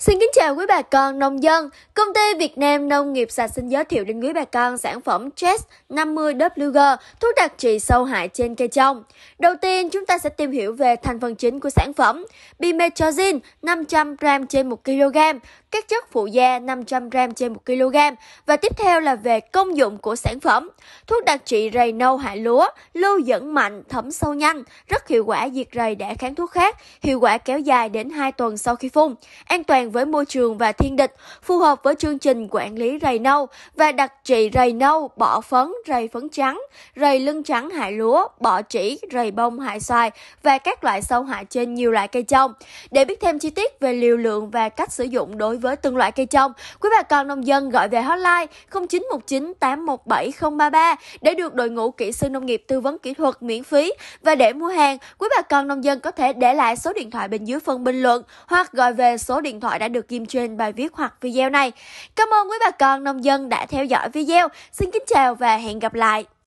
Xin kính chào quý bà con nông dân. Công ty Việt Nam Nông nghiệp sạch xin giới thiệu đến quý bà con sản phẩm Chess 50WG, thuốc đặc trị sâu hại trên cây trồng Đầu tiên, chúng ta sẽ tìm hiểu về thành phần chính của sản phẩm. Bimetrozin 500g trên 1kg, các chất phụ da 500 g trên 1 kg và tiếp theo là về công dụng của sản phẩm. Thuốc đặc trị rầy nâu hại lúa, lưu dẫn mạnh, thấm sâu nhanh, rất hiệu quả diệt rầy đã kháng thuốc khác, hiệu quả kéo dài đến 2 tuần sau khi phun, an toàn với môi trường và thiên địch, phù hợp với chương trình quản lý rầy nâu và đặc trị rầy nâu, bỏ phấn, rầy phấn trắng, rầy lưng trắng hại lúa, bọ chỉ rầy bông hại xoài và các loại sâu hại trên nhiều loại cây trồng. Để biết thêm chi tiết về liều lượng và cách sử dụng đối với từng loại cây trồng. Quý bà con nông dân gọi về hotline 0919 817 để được đội ngũ kỹ sư nông nghiệp tư vấn kỹ thuật miễn phí và để mua hàng, quý bà con nông dân có thể để lại số điện thoại bên dưới phần bình luận hoặc gọi về số điện thoại đã được ghim trên bài viết hoặc video này. Cảm ơn quý bà con nông dân đã theo dõi video. Xin kính chào và hẹn gặp lại.